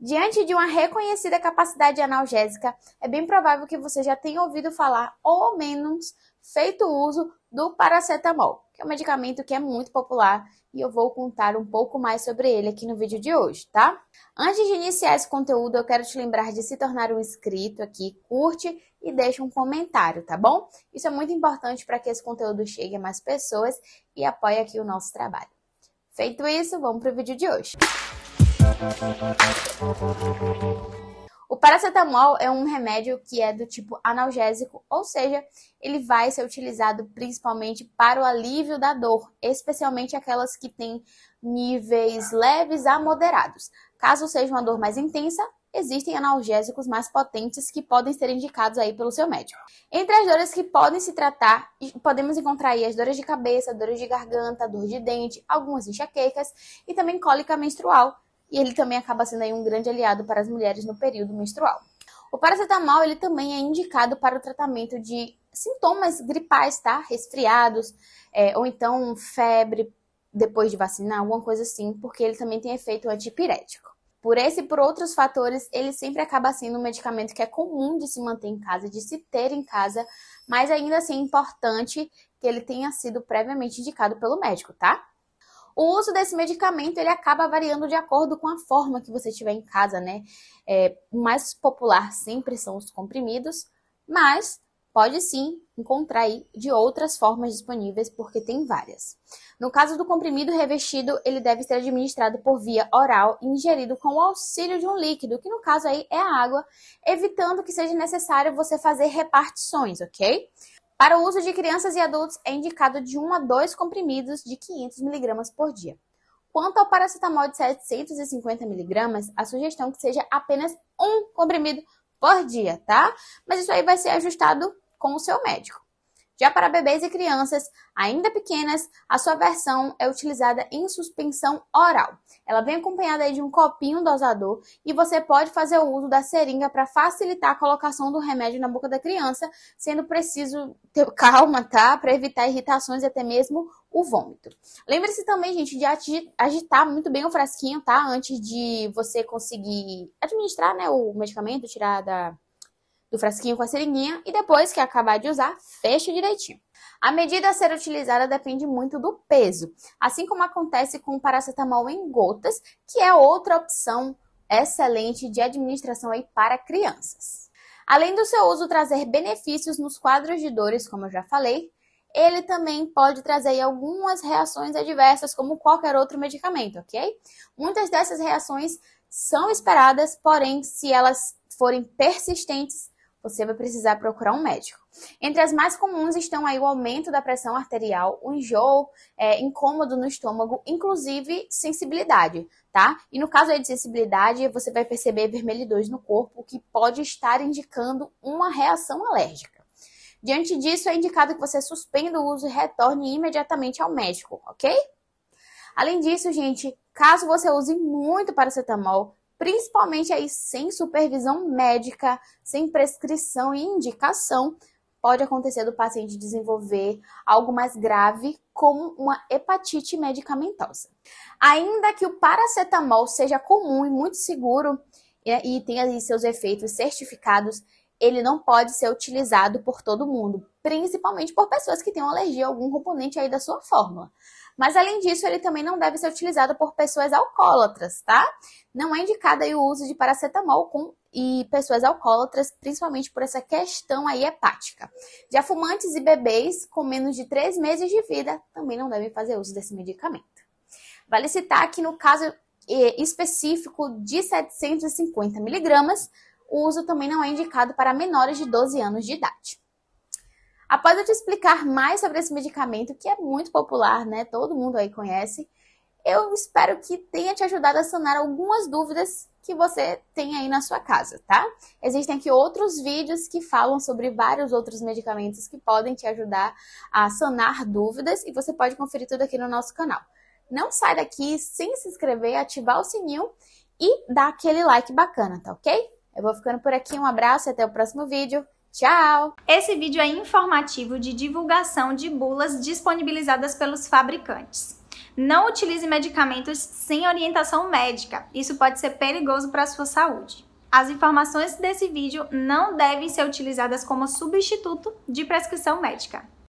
Diante de uma reconhecida capacidade analgésica, é bem provável que você já tenha ouvido falar ou menos feito uso do paracetamol, que é um medicamento que é muito popular e eu vou contar um pouco mais sobre ele aqui no vídeo de hoje, tá? Antes de iniciar esse conteúdo, eu quero te lembrar de se tornar um inscrito aqui, curte e deixa um comentário, tá bom? Isso é muito importante para que esse conteúdo chegue a mais pessoas e apoie aqui o nosso trabalho. Feito isso, vamos para o vídeo de hoje. O paracetamol é um remédio que é do tipo analgésico, ou seja, ele vai ser utilizado principalmente para o alívio da dor, especialmente aquelas que têm níveis leves a moderados. Caso seja uma dor mais intensa, existem analgésicos mais potentes que podem ser indicados aí pelo seu médico. Entre as dores que podem se tratar, podemos encontrar aí as dores de cabeça, dores de garganta, dor de dente, algumas enxaquecas e também cólica menstrual, e ele também acaba sendo um grande aliado para as mulheres no período menstrual. O paracetamol ele também é indicado para o tratamento de sintomas gripais, tá? Resfriados, é, ou então febre depois de vacinar, alguma coisa assim, porque ele também tem efeito antipirético. Por esse e por outros fatores, ele sempre acaba sendo um medicamento que é comum de se manter em casa, de se ter em casa, mas ainda assim é importante que ele tenha sido previamente indicado pelo médico, tá? o uso desse medicamento ele acaba variando de acordo com a forma que você tiver em casa, né? É, o mais popular sempre são os comprimidos, mas pode sim encontrar aí de outras formas disponíveis, porque tem várias. No caso do comprimido revestido, ele deve ser administrado por via oral e ingerido com o auxílio de um líquido, que no caso aí é a água, evitando que seja necessário você fazer repartições, ok? Para o uso de crianças e adultos, é indicado de 1 a 2 comprimidos de 500 mg por dia. Quanto ao paracetamol de 750 mg, a sugestão é que seja apenas um comprimido por dia, tá? Mas isso aí vai ser ajustado com o seu médico. Já para bebês e crianças ainda pequenas, a sua versão é utilizada em suspensão oral. Ela vem acompanhada de um copinho dosador e você pode fazer o uso da seringa para facilitar a colocação do remédio na boca da criança, sendo preciso ter calma, tá? Para evitar irritações e até mesmo o vômito. Lembre-se também, gente, de agitar muito bem o frasquinho, tá? Antes de você conseguir administrar, né, o medicamento, tirar da do frasquinho com a seringuinha e depois que acabar de usar, feche direitinho. A medida a ser utilizada depende muito do peso, assim como acontece com o paracetamol em gotas, que é outra opção excelente de administração aí para crianças. Além do seu uso trazer benefícios nos quadros de dores, como eu já falei, ele também pode trazer algumas reações adversas, como qualquer outro medicamento, ok? Muitas dessas reações são esperadas, porém, se elas forem persistentes, você vai precisar procurar um médico. Entre as mais comuns estão aí o aumento da pressão arterial, o enjoo, é, incômodo no estômago, inclusive sensibilidade, tá? E no caso aí de sensibilidade, você vai perceber vermelhidões no corpo, que pode estar indicando uma reação alérgica. Diante disso, é indicado que você suspenda o uso e retorne imediatamente ao médico, ok? Além disso, gente, caso você use muito paracetamol, principalmente aí sem supervisão médica, sem prescrição e indicação, pode acontecer do paciente desenvolver algo mais grave, como uma hepatite medicamentosa. Ainda que o paracetamol seja comum e muito seguro e tenha seus efeitos certificados, ele não pode ser utilizado por todo mundo, principalmente por pessoas que tenham alergia a algum componente aí da sua fórmula. Mas além disso, ele também não deve ser utilizado por pessoas alcoólatras, tá? Não é indicado aí o uso de paracetamol com e pessoas alcoólatras, principalmente por essa questão aí hepática. Já fumantes e bebês com menos de 3 meses de vida também não devem fazer uso desse medicamento. Vale citar que no caso específico de 750 miligramas, o uso também não é indicado para menores de 12 anos de idade. Após eu te explicar mais sobre esse medicamento, que é muito popular, né? Todo mundo aí conhece. Eu espero que tenha te ajudado a sanar algumas dúvidas que você tem aí na sua casa, tá? Existem aqui outros vídeos que falam sobre vários outros medicamentos que podem te ajudar a sanar dúvidas e você pode conferir tudo aqui no nosso canal. Não sai daqui sem se inscrever, ativar o sininho e dar aquele like bacana, tá ok? Eu vou ficando por aqui, um abraço e até o próximo vídeo. Tchau! Esse vídeo é informativo de divulgação de bulas disponibilizadas pelos fabricantes. Não utilize medicamentos sem orientação médica, isso pode ser perigoso para a sua saúde. As informações desse vídeo não devem ser utilizadas como substituto de prescrição médica.